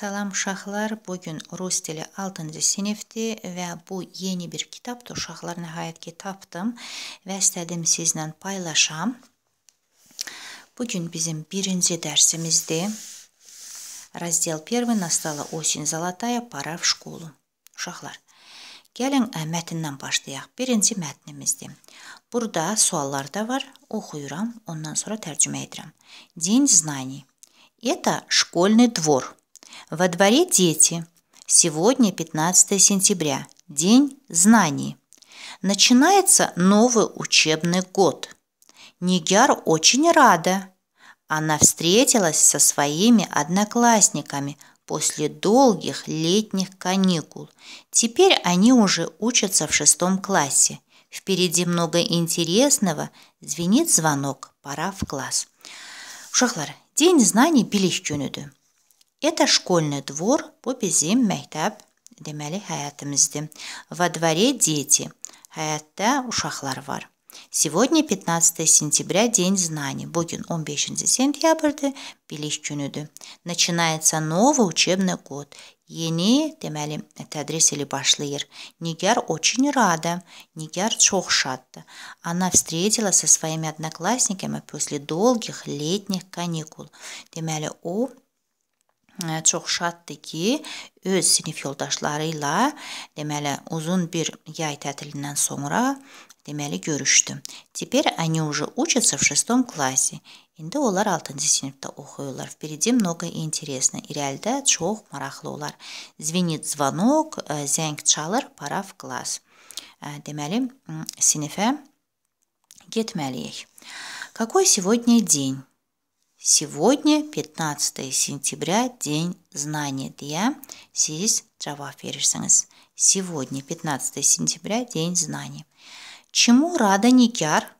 Salam uşaqlar, bu gün rus dili 6-cı sinifdir və bu yeni bir kitabdır. Uşaqlar nəhayət ki tapdım və istədim sizlə paylaşam. Bu gün bizim birinci dərsimizdir. Раздел 1 настала осень золотая, пора в школу. Uşaqlar, gəlin э, mətndən başlayaq. Birinci mətnimizdir. Burada suallar da var. Oxuyuram, ondan sonra tərcümə edirəm. День знаний. Это школьный двор. Во дворе дети. Сегодня 15 сентября, День знаний. Начинается новый учебный год. Нигяр очень рада. Она встретилась со своими одноклассниками после долгих летних каникул. Теперь они уже учатся в шестом классе. Впереди много интересного. Звенит звонок. Пора в класс. Шахлар, день знаний билиш это школьный двор по безим мәктәп, демәли хәятымызды. Во дворе дети. Хаятта ушахлар бар. Сегодня 15 сентября День знаний. Бугин 15 сентябрьді билиш күнүдү. Начинается новый учебный год. Yeni, deməli, tədris ili başlayır. Нигер очень рада. нигер çox Она встретила со своими одноклассниками после долгих летних каникул. Deməli, о. çox şaddır ki, öz sinif yoldaşları ilə deməli uzun bir yay tətilindən sonra deməli görüşdüm. Теперь они уже учатся в шестом классе. İndi onlar 6-cı sinifdə oxuyurlar. Впереди много интересно. İrəlidə çox maraqlı olar. Звенит звонок, zəng çalır, para в класс. Э, deməli sinifə getməliyik. Какой сегодня день? Сегодня, 15 сентября, день знания Дия. трава Джаваферсенс. Сегодня, 15 сентября, день знаний. Чему рада Никяр?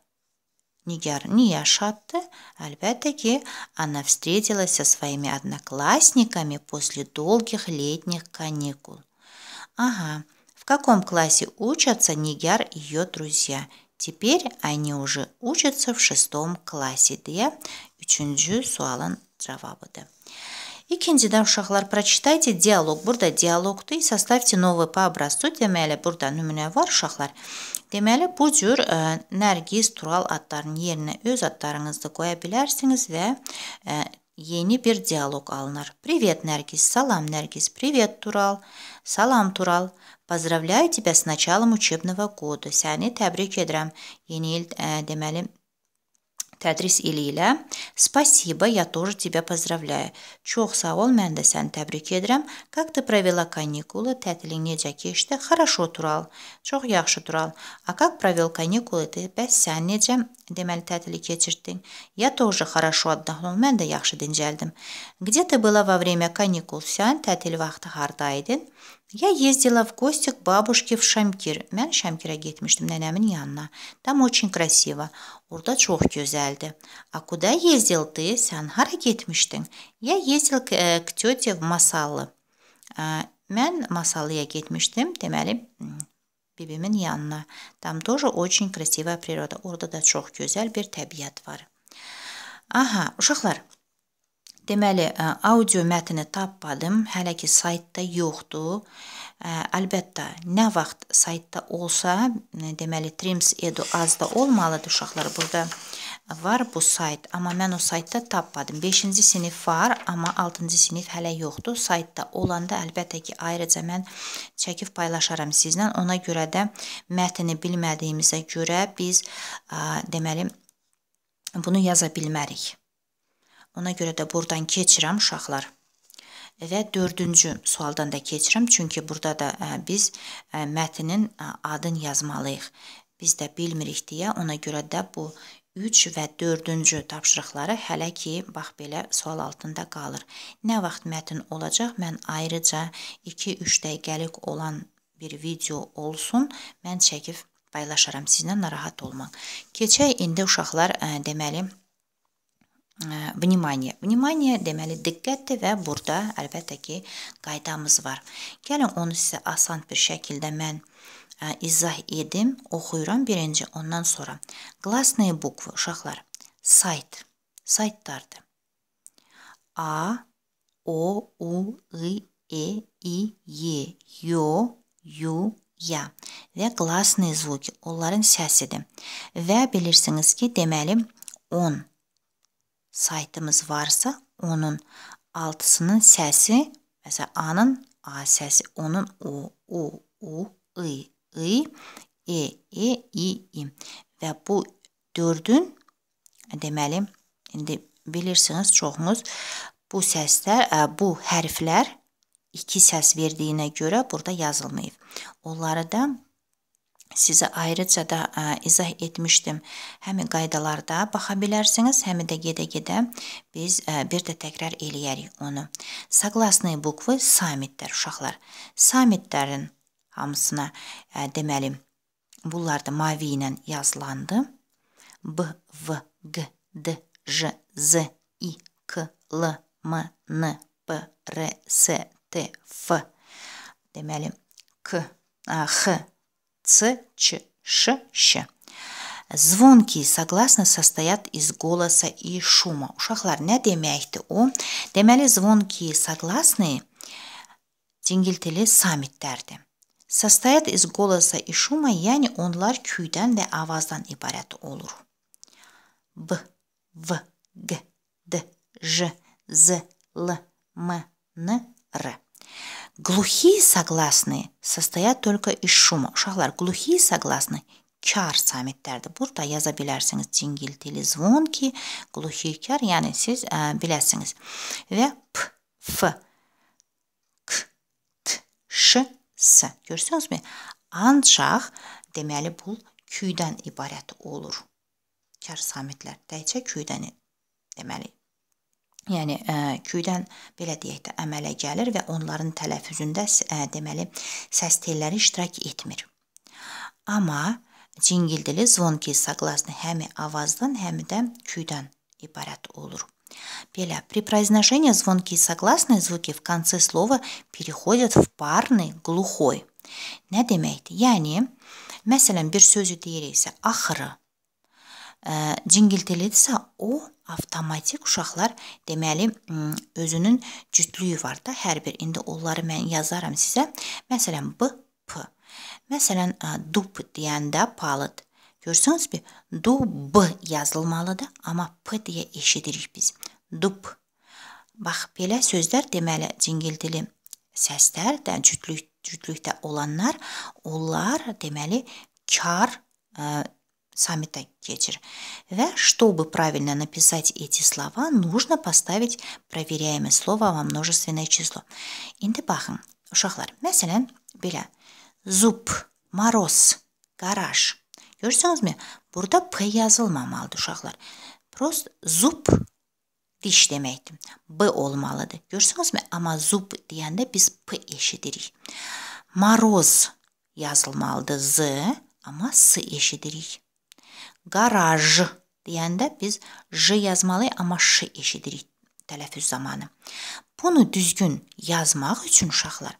Нигер Нияшатте, опять-таки, она встретилась со своими одноклассниками после долгих летних каникул. Ага, в каком классе учатся Нигер и ее друзья? Теперь они уже учатся в шестом классе deyə üçüncü sualın cavabıdır. İkincidən uşaqlar прочитайте диалог. Burada dialoqdur. Составьте новый по образцу. Deməli, burada nümunə var uşaqlar. Deməli, bu cür ə, Nərgiz, Tural adlarının yerinə öz adlarınızı qoya bilərsiniz və ə, yeni bir dialoq alınır. Привет Nərgiz, salam Nərgiz, привет Tural, salam Tural. Pozdravляю тебя с началом учебного гоda. Səni təbrik edirəm. Yeni il ə, deməli tədris ili ilə. Спасибо, я тоже тебя поздравляю. Çox sağ ol, mən də səni təbrik edirəm. Как ты провела каникулы? Tətilin necə keçdi? Хорошо, Tural. Çox yaxşı, Tural. А как провел каникулы ты? Bəs sən necə deməli tətili keçirdin? Я тоже хорошо отдохнул. Mən də yaxşı dincəldim. Где ты была во время каникул? Sən tətil vaxtı hardaydın? Я ездила в гости к бабушке в Шамкир. Mən Şəmkirə getmişdim nənəmin yanına. Там очень красиво. Orada çox gözəldi. А куда ездил ты? Sən hara getmişdin? Я ездил к, э, к тете в Masallı. Mən Masallıya getmişdim. Deməli, bibimin yanına. Там тоже очень красивая природа. Orada da çox gözəl bir təbiət var. Aha, uşaqlar, Deməli, audio mətni tapmadım, hələ ki saytda yoxdur. Əlbəttə, nə vaxt saytda olsa, deməli Trims Edu azda olmalıdır uşaqlar. Burada var bu sayt, amma mən o saytda tapmadım. 5-ci sinif var, amma 6-cı sinif hələ yoxdur. Saytda olanda əlbəttə ki, ayrıca mən çəkib paylaşaram sizlə. Ona görə də mətni bilmədiyimizə görə biz deməli bunu yaza bilmərik. Ona görə də burdan keçirəm uşaqlar. Və dördüncü sualdan da keçirəm, çünki burada da biz mətnin adını yazmalıyıq. Biz də bilmirik deyə, ona görə də bu 3 və 4-cü tapşırıqları hələ ki bax belə sual altında qalır. Nə vaxt mətn olacaq? Mən ayrıca 2-3 dəqiqəlik olan bir video olsun, mən çəkib paylaşaram. Sizinlə narahat olmaq. Keçək indi uşaqlar ə, deməli Vнимание. Vнимание deməli diqqətdir və burada əlbəttə ki, qaydamız var. Gəlin onu sizə asan bir şəkildə mən ə, izah edim. Oxuyuram birinci, ondan sonra. Glasные буквы uşaqlar. Sayt. Saytlardır. A, O, U, I, E, I, Y, Yo, Yu, Ya və glasные звуки. Onların səsidir. Və bilirsiniz ki, deməli 10 saytımız varsa onun altısının səsi, məsələn, A-nın A səsi, onun U, U, U, I, I, E, E, I, I. Və bu dördün, deməli, indi bilirsiniz çoxunuz bu səslər, e, bu hərflər iki səs verdiyinə görə burada yazılmayıb. Onları da sizə ayrıca da ə, e, izah etmişdim. Həmin qaydalarda baxa bilərsiniz, həmin də gedə-gedə biz ə, e, bir də təkrar eləyərik onu. Согласные буквы саммиттер uşaqlar. Саммитlərin hamısına ə, e, deməli bunlar da mavi ilə yazılandı. B, V, G, D, J, Z, I, K, L, M, N, P, R, S, T, F. Deməli K, A, X, Ц, Ч, Ш, Щ. Звонкие согласно состоят из голоса и шума. Uşaqlar, nə deməkdir o? Deməli, звонкие согласные cingiltili samitlərdir. Состоят из голоса и шума, yəni onlar küydən və avazdan ibarət olur. B, V, G, D, J, Z, L, M, N, R. Глухие согласные состоят только из şuma. Uşaqlar, glухие soglastны kar samitlərdir. Burada yaza bilərsiniz cingiltili zvonki, glухий kar, yəni siz ə, biləsiniz. Və p, f, k, t, ş, s. Görürsünüzmü? Ancaq deməli bu Q-dən ibarət olur. Kar samitlər təkcə Q-dən deməli Yəni ə, e, köydən belə deyək də əmələ gəlir və onların tələffüzündə ə, e, deməli səs telləri iştirak etmir. Amma cingil dili zvonki согласно həmi avazdan, həm də köydən ibarət olur. Belə при произношении звонкие согласные звуки в конце слова переходят в парный глухой. Nə deməkdir? Yəni məsələn bir sözü deyiriksə axırı ə, cingiltilidirsə, o avtomatik uşaqlar deməli özünün cütlüyü var da hər bir. İndi onları mən yazaram sizə. Məsələn b p. Məsələn dup deyəndə palıd. Görürsünüzmü? Du b yazılmalıdır, amma p deyə eşidirik biz. Dup. Bax belə sözlər deməli cingiltili səslər də cütlük cütlükdə olanlar onlar deməli kar ə, саммита Кетчер. Да, чтобы правильно написать эти слова, нужно поставить проверяемое слово во множественное число. Интепахн, ушақлар. Мәселен, белә. Зуб, мороз, гараж. Görürsünüzmü? Burada P yazılmamalıdır uşaqlar. Prost zup diş deməkdir. B olmalıdır. Görürsünüzmü? Amma zup deyəndə biz P eşidirik. Maroz yazılmalıdır Z, amma S eşidirik. Qaraj deyəndə biz j yazmalıyıq, amma ş eşidirik tələffüz zamanı. Bunu düzgün yazmaq üçün uşaqlar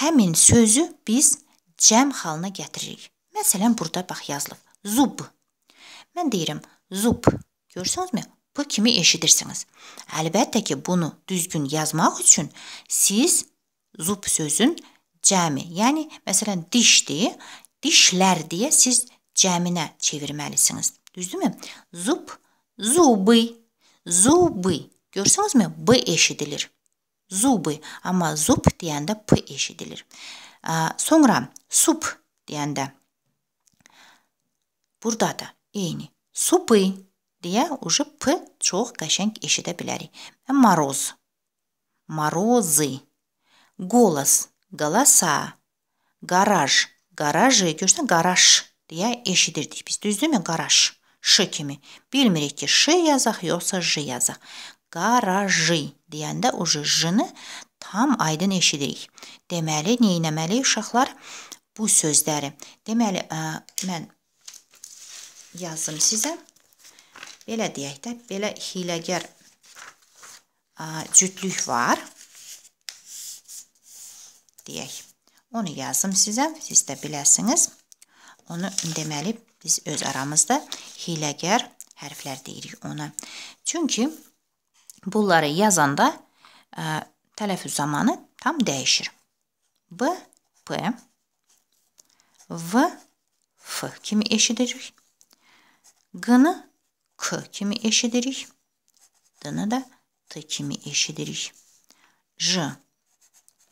həmin sözü biz cəm halına gətiririk. Məsələn, burada bax yazılıb. Zub. Mən deyirəm zub. Görürsünüzmü? Bu kimi eşidirsiniz. Əlbəttə ki, bunu düzgün yazmaq üçün siz zub sözün cəmi, yəni məsələn dişdir, dişlər deyə siz cəminə çevirməlisiniz. Düzdürmü? Zub, zubi, zubi. Görsünüzmü? B eşidilir. Zubi. Amma zub deyəndə p eşidilir. Sonra sup deyəndə burada da eyni. Supi deyə ucu p çox qəşəng eşidə bilərik. Maroz. Морозы, голос, голоса, гараж, гаражи, görsən, garaj deyə eşidirdik biz. Düzdürmü? Qaraş. Ş kimi. Bilmirik ki, ş yazaq yoxsa j yazaq. Qarajı deyəndə o j-ni tam aydın eşidirik. Deməli, nə etməli uşaqlar bu sözləri? Deməli, ə, mən yazım sizə. Belə deyək də, belə hiləgər ə, cütlük var. deyək. Onu yazım sizə, siz də biləsiniz. Onu deməli biz öz aramızda hiləgər hərflər deyirik ona. Çünki bunları yazanda ə, e, tələffüz zamanı tam dəyişir. B, P, V, F kimi eşidirik. G-nı K kimi eşidirik. D-nı da T kimi eşidirik. J,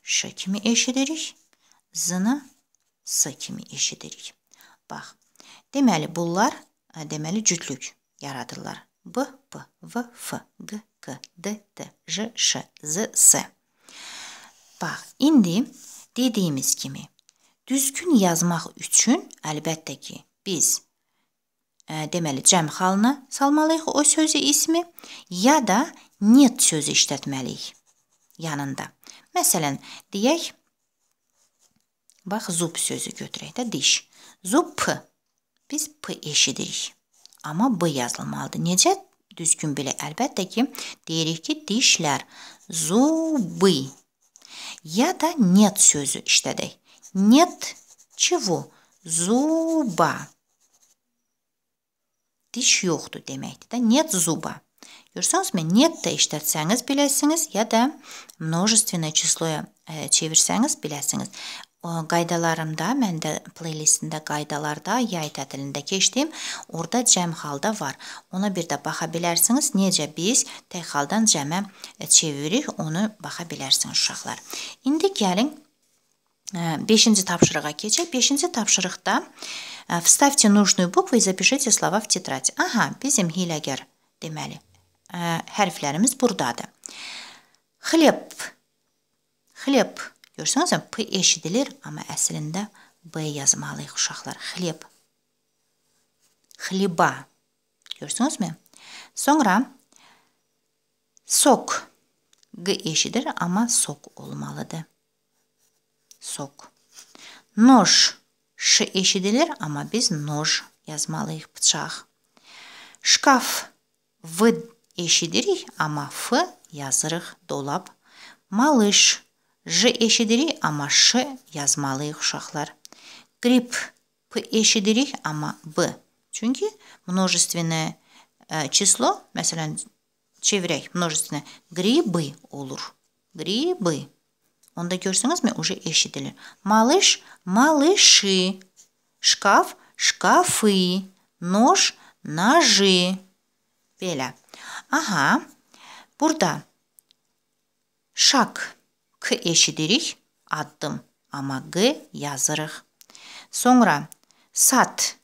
Ş kimi eşidirik. Z-nı S kimi eşidirik. Bax. Deməli bunlar e, deməli cütlük yaradırlar. B, P, V, F, G, K, D, T, J, Ş, Z, S. Bax, indi dediyimiz kimi düzgün yazmaq üçün əlbəttə ki, biz ə, e, deməli cəm halına salmalıyıq o sözü ismi ya da нет sözü işlətməliyik yanında. Məsələn, deyək, Bax, zub sözü götürək də diş. Zub p. Biz p eşidirik. Amma b yazılmalıdır. Necə düzgün bilək? Əlbəttə ki, deyirik ki, dişlər zubi. Ya da net sözü işlədək. Net çivu? Zuba. Diş yoxdur deməkdir də. Net zuba. Görürsünüzmü? Net də işlətsəniz biləsiniz ya da множественное числоya e, çevirsəniz biləsiniz qaydalarımda, məndə playlistində qaydalarda yay tətilində keçdim. Orda cəm halda var. Ona bir də baxa bilərsiniz. Necə biz tək haldan cəmə e, çeviririk, onu baxa bilərsiniz uşaqlar. İndi gəlin 5-ci e, tapşırığa keçək. 5-ci tapşırıqda e, Вставьте нужную букву и запишите слова в тетрадь. Aha, bizim hiləgər deməli hərflərimiz burdadır. Xlep. Xlep Görürsünüz, P eşidilir, amma əslində B yazmalıyıq uşaqlar. Xlib. Xliba. Görürsünüzmü? Sonra sok. G eşidir, amma sok olmalıdır. Sok. Noş. Ş eşidilir, amma biz noj yazmalıyıq bıçaq. Şkaf. V eşidirik, amma F yazırıq dolab. Malış. ж эшидери, ама ш yazmalıyıq uşaqlar. Grip p eşidirik, amma b. Çünki множественное число, məsələn, çevirək множественное грибы olur. Грибы. Onda görsənizmi, уже eşidilir. Малыш малыши. Шкаф шкафы. Нож ножи. Belə. Aha. Burada şak K eşidirik, addım amma G yazırıq. Sonra sat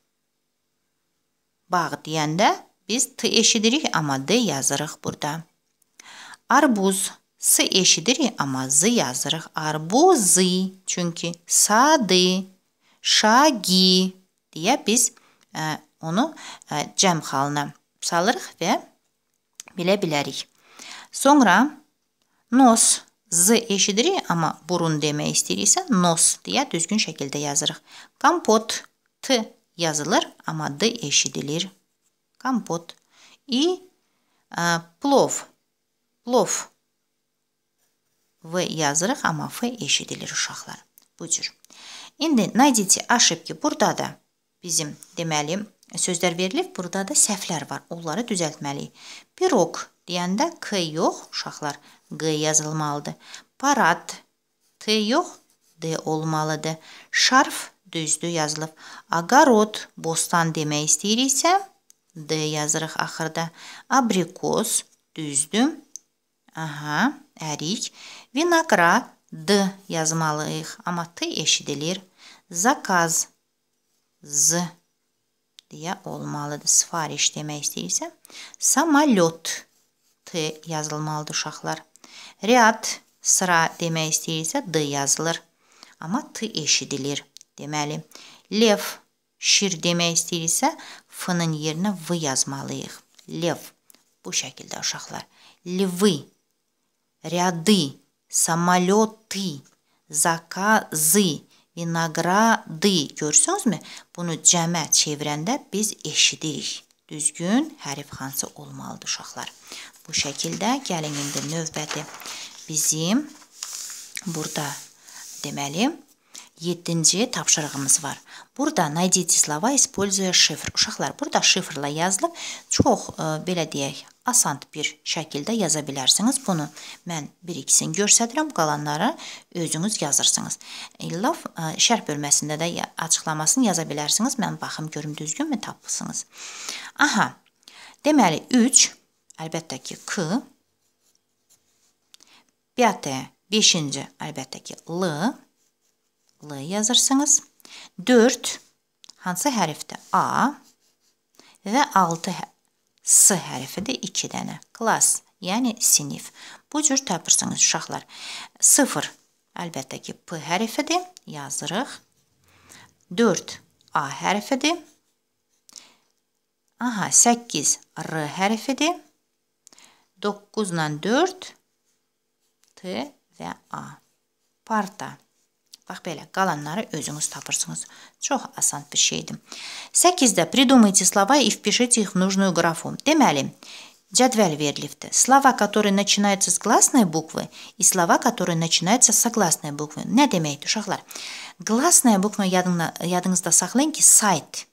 bağ deyəndə biz T eşidirik, amma D yazırıq burada. Arbuz S eşidirik, amma Z yazırıq. Arbuzi, çünki sadı, şagi deyə biz ə, e, onu ə, e, cəm halına salırıq və bilə bilərik. Sonra nos Z eşidirik, amma burun demək istəyiriksə nos deyə düzgün şəkildə yazırıq. Kompot T yazılır, amma D eşidilir. Kompot. İ plov. Plov. V yazırıq, amma F eşidilir uşaqlar. Bu cür. İndi найдите ошибки burada da bizim deməli sözlər verilib, burada da səhvlər var. Onları düzəltməliyik. Pirog deyəndə k yox uşaqlar. G yazılmalıdır. Parad T yox, D olmalıdır. Şarf düzdür yazılıb. Agarot bostan demək istəyiriksə D yazırıq axırda. Abrikos düzdür. Aha, ərik. Vinograd D yazmalıyıq, amma T eşidilir. Zakaz Z deyə olmalıdır. Sifariş demək istəyirsə. Samalot T yazılmalıdır uşaqlar. Riyad sıra demək istəyirsə D yazılır. Amma T eşidilir. Deməli, lev şir demək istəyirsə F-nın yerinə V yazmalıyıq. Lev. Bu şəkildə uşaqlar. Львы, ряды, самолеты, заказы, винограды. Görürsünüzmü? Bunu cəmə çevirəndə biz eşidirik düzgün hərif hansı olmalıdır uşaqlar. Bu şəkildə gəlin indi növbəti bizim burada deməli 7-ci tapşırığımız var. Burada найдите слова, используя шифр. Uşaqlar, burada şifrlə yazılıb çox ə, e, belə deyək, asan bir şəkildə yaza bilərsiniz. Bunu mən 1-2-sini göstərirəm, qalanları özünüz yazırsınız. Love e, şərh bölməsində də açıqlamasını yaza bilərsiniz. Mən baxım görüm düzgünmü tapırsınız. Aha. Deməli 3 əlbəttə ki k. 5-ci, 5-ci əlbəttə ki l. L yazırsınız. 4 hansı hərfdə a və 6 S hərfi də 2 dənə. Klas, yəni sinif. Bu cür tapırsınız uşaqlar. 0 əlbəttə ki P hərfidir, yazırıq. 4 A hərfidir. Aha, 8 R hərfidir. 9 ilə 4 T və A. Parta. Bax belə, qalanları özünüz tapırsınız. Çox asan bir şeydir. 8-də придумайте слова и впишите их в нужную графу. Deməli, Джадвель Верлифте. Слова, которые начинаются с гласной буквы, и слова, которые начинаются с согласной буквы. Nə deməkdir, uşaqlar? Гласная буква yadına, yadınızda saxlayın ki, sayt.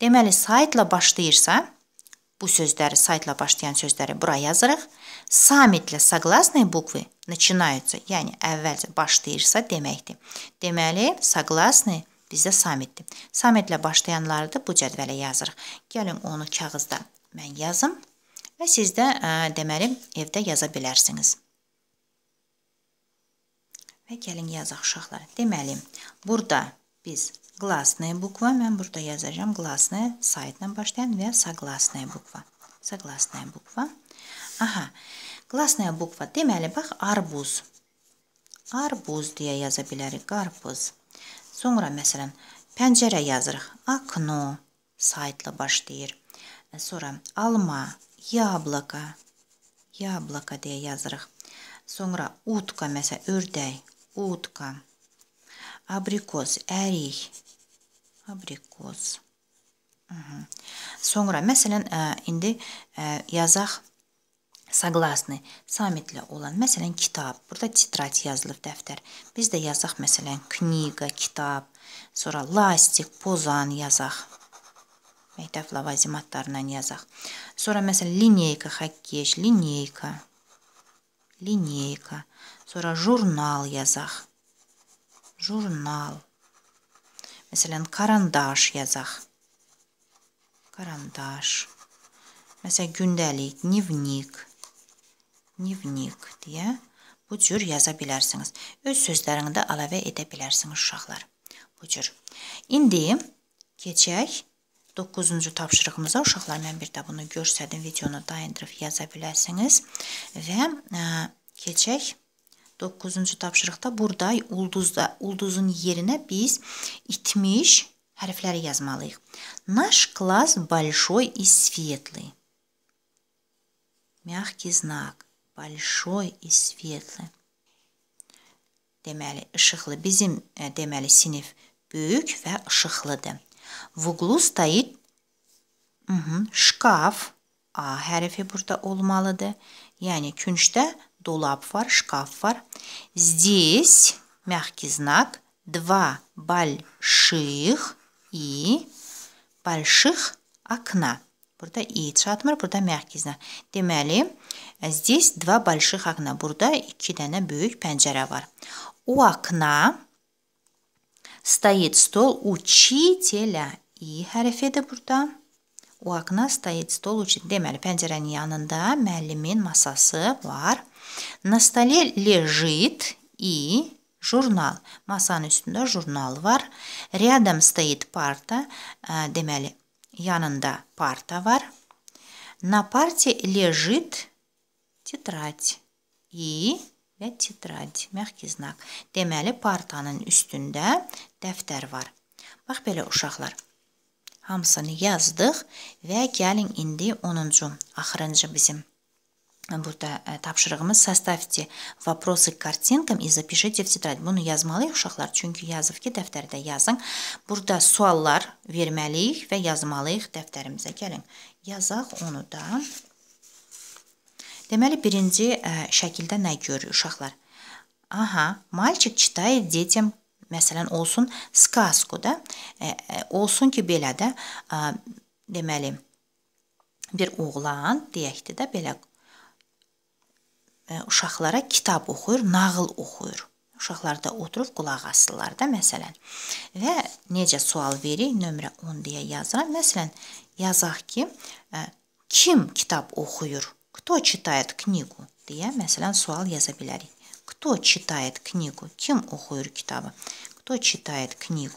Deməli, saytla başlayırsa, bu sözləri saytla başlayan sözləri bura yazırıq. Samitlə soqlasnaya bukvı начинаются, yəni əvvəlcə başlayırsa deməkdir. Deməli, soqlasnaya bizdə samitdir. Samitlə başlayanları da bu cədvələ yazırıq. Gəlin onu kağızda mən yazım və siz də ə, deməli evdə yaza bilərsiniz. Və gəlin yazaq uşaqlar. Deməli, burada biz гласная буква, mən burada yazacağam гласная, saytla başlayan və согласная буква. Согласная буква. Aha. Klasnaya bukva. Deməli, bax, arbuz. Arbuz deyə yaza bilərik. Qarpız. Sonra, məsələn, pəncərə yazırıq. Akno. Saytla başlayır. E, sonra, alma. Yablaka. Yablaka deyə yazırıq. Sonra, utka. Məsələn, ördək. Utka. Abrikos. Ərik. Abrikos. Sonra, məsələn, ə, e, indi ə, e, yazaq Согласны sammitlə olan, məsələn, kitab, burada titrət yazılıb dəftər. Biz də yazaq məsələn, kniqa, kitab, sonra lastik, pozan yazaq. Məktəb ləvazimatlarla yazaq. Sonra məsələn, lineyka, xəkkeş, lineyka. Lineyka. Sonra jurnal yazaq. Jurnal. Məsələn, karandaş yazaq. Karandaş. Məsələn, gündəlik, dnevnik Nivnik deyə bu cür yaza bilərsiniz. Öz sözlərində əlavə edə bilərsiniz uşaqlar. Bu cür. İndi keçək 9-cu tapşırığımıza. Uşaqlar mən bir də bunu görsədim, videonu dayandırıb yaza bilərsiniz və ə, e, keçək 9-cu tapşırıqda burada ulduzda ulduzun yerinə biz itmiş hərfləri yazmalıyıq. Naş klass большой и светлый. Мягкий знак большой и светлый. Deməli, işıqlı bizim e, deməli sinif böyük və işıqlıdır. В углу стоит Hı-hı, şkaf. A hərfi burada olmalıdır. Yəni küncdə dolap var, şkaf var. Здесь мягкий знак два больших и больших окна. Burada i çatmır, burada məhkizlə. Deməli, Э, здесь два больших окна. Бурда и дана бюйк пенджера вар. У окна стоит стол учителя. И харифеда бурда. У окна стоит стол учителя. Демель пенджера не ананда. масасы вар. На столе лежит и журнал. Масаны сюда журнал вар. Рядом стоит парта. Э, Демель Янанда парта вар. На парте лежит Тетрадь. İ və titrat, məhki znak. Deməli, partanın üstündə dəftər var. Bax belə uşaqlar. Hamısını yazdıq və gəlin indi 10-cu, axırıncı bizim burada e, tapşırığımız составьте вопросы к картинкам и запишите в тетрадь. Bunu yazmalıyıq uşaqlar, çünki yazıb ki, dəftərdə yazın. Burada suallar verməliyik və yazmalıyıq dəftərimizə. Gəlin, yazaq onu da. Deməli birinci ə, e, şəkildə nə görür uşaqlar? Aha, мальчик читает детям məsələn olsun сказку, da? Ə, ə, olsun ki belə də ə, e, deməli bir oğlan deyək də belə ə, e, uşaqlara kitab oxuyur, nağıl oxuyur. Uşaqlar da oturub qulaq asırlar da məsələn. Və necə sual verir? Nömrə 10 deyə yazıram. Məsələn, yazaq ki, ə, kim kitab oxuyur? кто читает knigu deyə məsələn sual yaza bilərik. Кто читает книгу? Kim oxuyur kitabı? Кто читает книгу?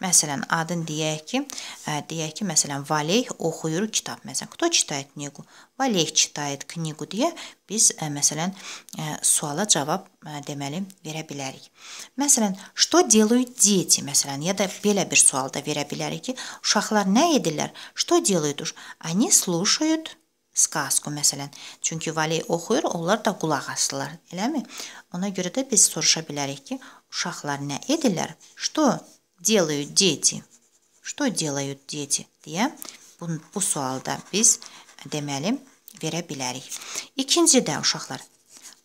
Məsələn, adın deyək ki, ə, deyək ki, məsələn, Valeh oxuyur kitab. Məsələn, кто читает книгу? Valeh э, читает книгу deyə biz ə, məsələn ə, suala cavab ə, deməli verə bilərik. Məsələn, что делают дети? Məsələn, ya da belə bir sual da verə bilərik ki, uşaqlar nə edirlər? Что делают? Они слушают Skasku məsələn. Çünki Valey oxuyur, onlar da qulaq asırlar, eləmi? Ona görə də biz soruşa bilərik ki, uşaqlar nə edirlər? Что делают дети? Что делают дети? deyə bu, bu sualda biz deməli verə bilərik. İkincidə uşaqlar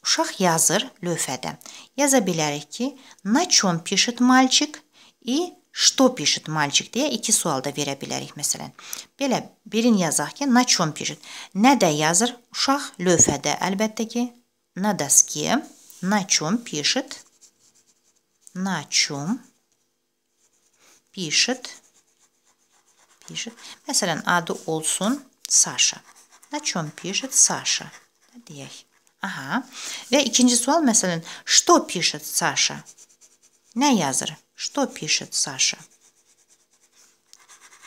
Uşaq yazır lövhədə. Yaza bilərik ki, na чем пишет мальчик и Что пишет мальчик deyə iki sualda verə bilərik məsələn. Belə birini yazaq ki, na çom pişit. Nə də yazır? Uşaq lövhədə əlbəttə ki, na dasке, на чём пишет? На чём пишет? Пишет. Məsələn, adı olsun Saşa. На чём пишет Саша? Deyək. Aha. Və ikinci sual məsələn, что пишет Саша? Nə yazır? Что pişir Saşa?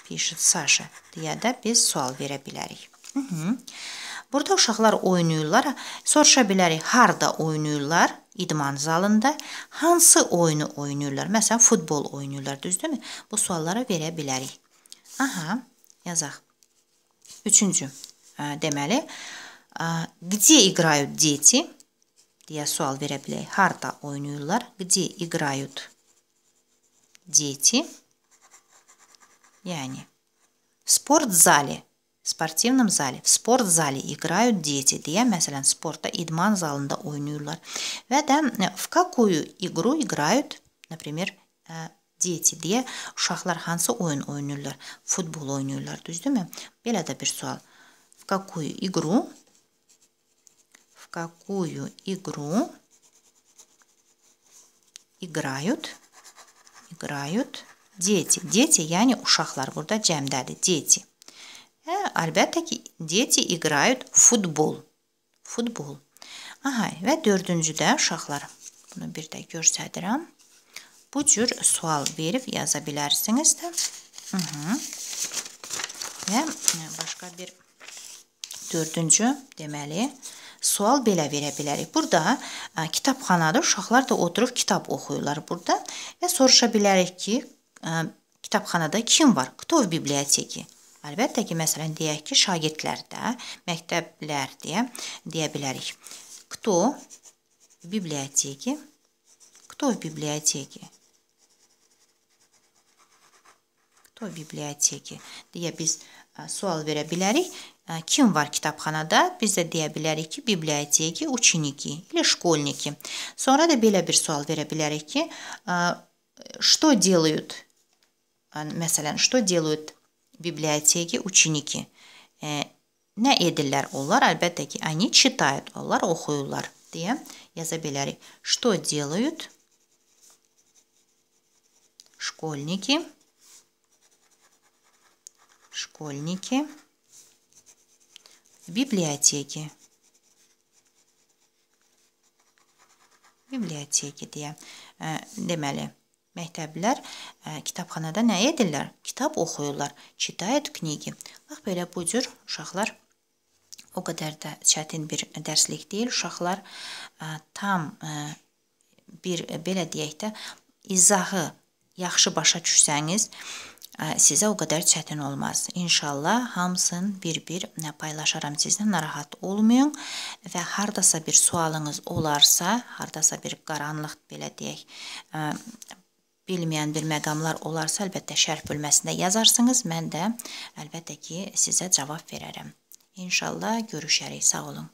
Pişir Saşa deyə də biz sual verə bilərik. Hı -hı. Burada uşaqlar oynayırlar. Soruşa bilərik, harda oynayırlar? İdman zalında hansı oyunu oynayırlar? Məsələn, futbol oynayırlar, düzdürmü? Bu suallara verə bilərik. Aha, yazaq. 3-cü. Deməli, где играют дети? deyə sual verə bilərik. Harda oynayırlar? Где играют? дети и они. В спортзале, в спортивном зале, в спортзале играют дети. Diye mesela sportta idman залында oynuyorlar. Э, в какую игру играют, например, э, дети diye uşaqlar hansı oyun oynuyorlar? Futbol oynuyorlar, düzdürmü? Belə də бир sual. В какую игру? В какую игру играют? Grayut Deti. Deti yəni uşaqlar burada cəmdədir. Deti. Hə, əlbəttə ki, deti iqrayut futbol. Futbol. Aha, və dördüncüdə uşaqlar. Bunu bir də göstərirəm. Bu cür sual verib yaza bilərsiniz də. Hı -hı. Və başqa bir dördüncü deməli sual belə verə bilərik. Burada ə, e, kitabxanada uşaqlar da oturub kitab oxuyurlar burada və soruşa bilərik ki, ə, e, kitabxanada kim var? Кто в библиотеке? Əlbəttə ki, məsələn deyək ki, şagirdlərdə, məktəblər deyə deyə bilərik. Кто в библиотеке? Кто в библиотеке? Кто в библиотеке? deyə biz ə, e, sual verə bilərik kim э, var kitabxanada? Biz də deyə bilərik ki, biblioteki ученики или школьники. Sonra da belə bir sual verə bilərik ki, э, что делают? Məsələn, э, что делают biblioteki ученики? Nə edirlər onlar? Əlbəttə ki, они читают, onlar oxuyurlar deyə yaza bilərik. Что делают школьники? Школьники. Школьники библиотеки. Bibliotekidir. Э, deməli, məktəblilər э, kitabxanada nə edirlər? Kitab oxuyurlar. Читают книги. Bax belə bu cür uşaqlar o qədər də çətin bir dərslik deyil. Uşaqlar e, tam e, bir belə deyək də izahı yaxşı başa düşsəniz, sizə o qədər çətin olmaz. İnşallah hamısını bir-bir paylaşaram sizlə. Narahat olmayın və hardasa bir sualınız olarsa, hardasa bir qaranlıq belə deyək, bilməyən bir məqamlar olarsa, əlbəttə şərh bölməsində yazarsınız. Mən də əlbəttə ki, sizə cavab verərəm. İnşallah görüşərik. Sağ olun.